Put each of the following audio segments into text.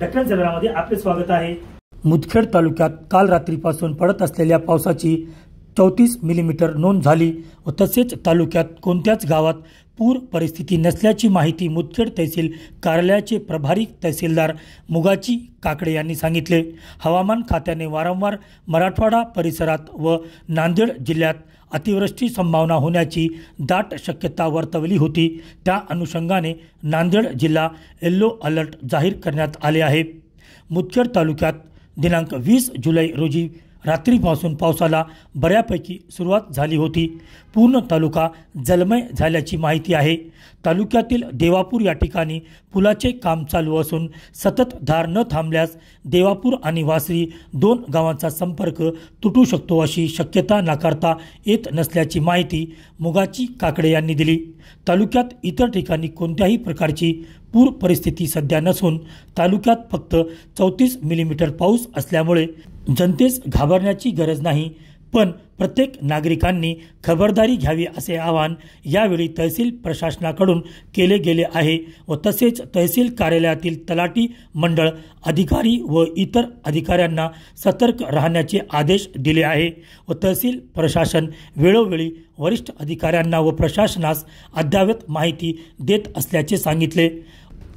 दखल आपले स्वागत आहे मुदखेड तालुक्यात काल रात्रीपासून पडत असलेल्या पावसाची चौतीस मिलीमीटर नोंद झाली व तसेच तालुक्यात कोणत्याच गावात पूर परिस्थिती नसल्याची माहिती मुदखेड तहसील कार्यालयाचे प्रभारी तहसीलदार मुगाची काकडे यांनी सांगितले हवामान खात्याने वारंवार मराठवाडा परिसरात व नांदेड जिल्ह्यात अतिवृष्टी संभावना होण्याची दाट शक्यता वर्तवली होती त्या अनुषंगाने नांदेड जिल्हा येल्लो अलर्ट जाहीर करण्यात आले आहे मुदखेड तालुक्यात दिनांक वीस जुलै रोजी रात्रीपासून पावसाला बऱ्यापैकी सुरुवात झाली होती पूर्ण तालुका जलमय झाल्याची माहिती आहे तालुक्यातील देवापूर या ठिकाणी पुलाचे काम चालू असून सतत धार न थांबल्यास देवापूर आणि वासरी दोन गावांचा संपर्क तुटू शकतो अशी शक्यता नाकारता येत नसल्याची माहिती मुगाची काकडे यांनी दिली तालुक्यात इतर ठिकाणी कोणत्याही प्रकारची पूर परिस्थिती सध्या नसून तालुक्यात फक्त चौतीस मिलीमीटर पाऊस असल्यामुळे जनतेस घाबरण्याची गरज नाही पण प्रत्येक नागरिकांनी खबरदारी घ्यावी असे आवाहन यावेळी तहसील प्रशासनाकडून केले गेले आहे व तसेच तहसील कार्यालयातील तलाटी मंडळ अधिकारी व इतर अधिकाऱ्यांना सतर्क राहण्याचे आदेश दिले आहे व तहसील प्रशासन वेळोवेळी वरिष्ठ अधिकाऱ्यांना व प्रशासनास अद्यावत माहिती देत असल्याचे सांगितले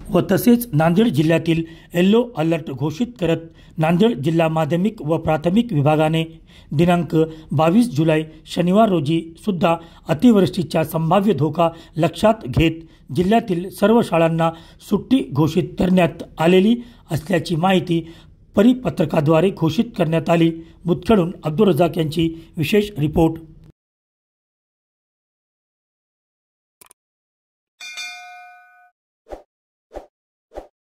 व तसेच नांदेड जिल्ह्यातील येल्लो अलर्ट घोषित करत नांदेड जिल्हा माध्यमिक व प्राथमिक विभागाने दिनांक बावीस जुलै शनिवार रोजी सुद्धा अतिवृष्टीचा संभाव्य धोका लक्षात घेत जिल्ह्यातील सर्व शाळांना सुट्टी घोषित करण्यात आलेली असल्याची माहिती परिपत्रकाद्वारे घोषित करण्यात आली मुतखडून अब्दुल रजाक यांची विशेष रिपोर्ट